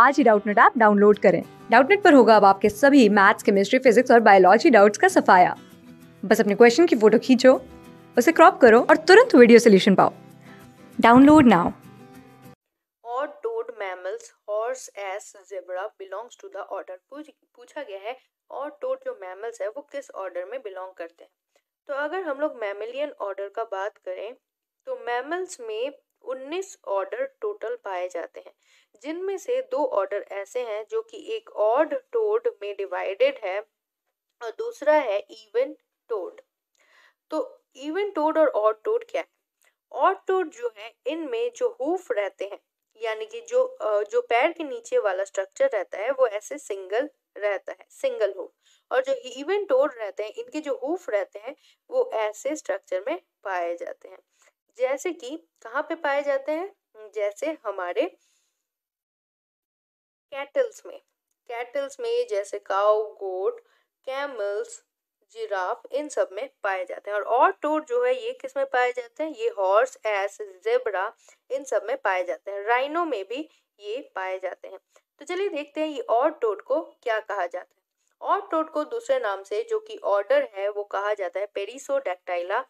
आज ही Doubtnut app download करें डाउटनेट पर होगा अब आपके सभी मैथ्स केमिस्ट्री फिजिक्स और बायोलॉजी डाउट्स का सफाया बस अपने क्वेश्चन की फोटो खींचो उसे क्रॉप करो और तुरंत वीडियो सोल्यूशन पाओ डाउनलोड नाउ और toed mammals horses zebra belongs to the order पूछा गया है और टोड जो मैमल्स है वो किस ऑर्डर में बिलोंग करते हैं तो अगर हम लोग मैमिलियन ऑर्डर का बात करें तो मैमल्स में 19 ऑर्डर टोटल पाए जाते हैं जिनमें से दो ऑर्डर ऐसे हैं जो कि एक ऑर्ड टोड में डिवाइडेड है और दूसरा है इवन टोड तो इवन टोड और ऑड टोड क्या है ऑड टोड जो है इनमें जो हुफ रहते हैं यानी कि जो जो पैर के नीचे वाला स्ट्रक्चर रहता है वो ऐसे सिंगल रहता है सिंगल हुफ और जो इवन टोड रहते हैं इनके जो हुफ रहते हैं वो ऐसे स्ट्रक्चर में पाए जाते हैं जैसे कि कहाँ पे पाए जाते हैं जैसे हमारे कैटल्स में कैटल्स में जैसे काउ गोट कैमल्स जिराफ इन सब में पाए जाते हैं और और टोट जो है ये किस में पाए जाते हैं ये हॉर्स एस जेबरा इन सब में पाए जाते हैं राइनो में भी ये पाए जाते हैं तो चलिए देखते हैं ये और टोट को क्या कहा जाता है और टोट को दूसरे नाम से जो कि ऑर्डर है वो कहा जाता है पेरिसोडेक्टाइला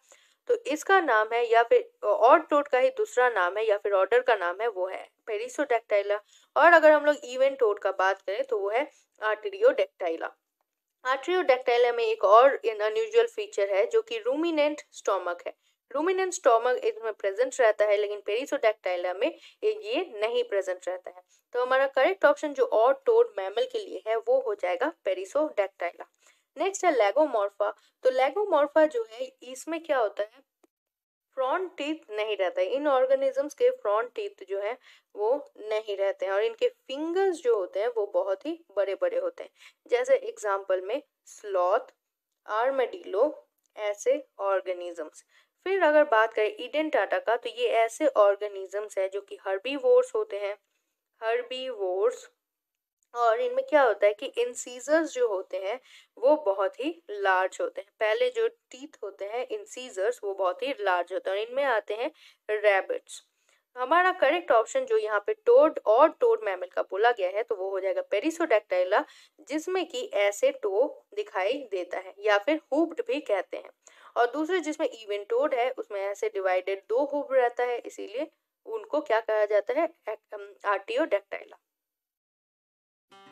तो इसका नाम है या फिर ऑड टोट का ही दूसरा नाम है या फिर ऑर्डर का नाम है वो है पेरिसोडेक्टाइला और अगर हम लोग इवेंट टोट का बात करें तो वो है आर्टेरियोडेक्टाइला आर्टेरियोडेक्टाइला में एक और अनयूजल फीचर है जो कि रूमिनेंट स्टोमक है रूमिनेंट स्टोमक इसमें प्रेजेंट रहता है लेकिन पेरिसोडेक्टाइला में ये नहीं प्रेजेंट रहता है तो हमारा करेक्ट ऑप्शन जो और टोड मैमल के लिए है वो हो जाएगा पेरिसोडेक्टाइला नेक्स्ट है लेगोमोर्फा तो लेगोमोर्फा जो है इसमें क्या होता है फ्रॉन्ट टीथ नहीं रहता है इन ऑर्गेनिजम्स के फ्रॉन्ट टीथ जो है वो नहीं रहते हैं और इनके फिंगर्स जो होते हैं वो बहुत ही बड़े बड़े होते हैं जैसे एग्जाम्पल में स्लॉथ आर्मेडिलो ऐसे ऑर्गेनिजम्स फिर अगर बात करें ईडन टाटा का तो ये ऐसे ऑर्गेनिजम्स हैं जो कि वोर्स होते हैं वोर्स और इनमें क्या होता है कि इन सीजर्स जो होते हैं वो बहुत ही लार्ज होते हैं पहले जो टीथ होते हैं इन सीजर्स वो बहुत ही लार्ज होते हैं और इनमें आते हैं रैबिट्स हमारा करेक्ट ऑप्शन जो यहाँ पे टोड और टोड मैमल का बोला गया है तो वो हो जाएगा पेरिसोडेक्टाइला जिसमें कि ऐसे टो दिखाई देता है या फिर हुब्ड भी कहते हैं और दूसरे जिसमें इवन टोड है उसमें ऐसे डिवाइडेड दो हुब रहता है इसीलिए उनको क्या कहा जाता है आर्टियोडेक्टाइला